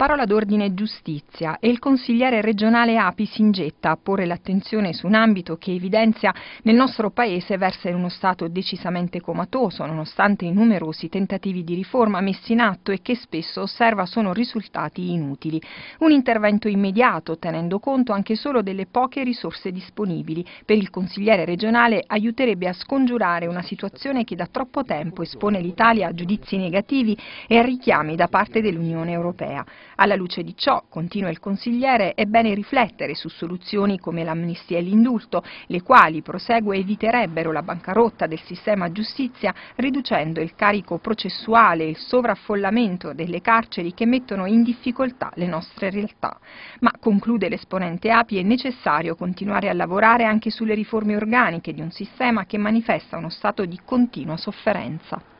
Parola d'ordine giustizia e il consigliere regionale Api si ingetta a porre l'attenzione su un ambito che evidenzia nel nostro paese versa in uno stato decisamente comatoso, nonostante i numerosi tentativi di riforma messi in atto e che spesso osserva sono risultati inutili. Un intervento immediato, tenendo conto anche solo delle poche risorse disponibili, per il consigliere regionale aiuterebbe a scongiurare una situazione che da troppo tempo espone l'Italia a giudizi negativi e a richiami da parte dell'Unione Europea. Alla luce di ciò, continua il consigliere, è bene riflettere su soluzioni come l'amnistia e l'indulto, le quali, prosegue, eviterebbero la bancarotta del sistema giustizia, riducendo il carico processuale e il sovraffollamento delle carceri che mettono in difficoltà le nostre realtà. Ma, conclude l'esponente API, è necessario continuare a lavorare anche sulle riforme organiche di un sistema che manifesta uno stato di continua sofferenza.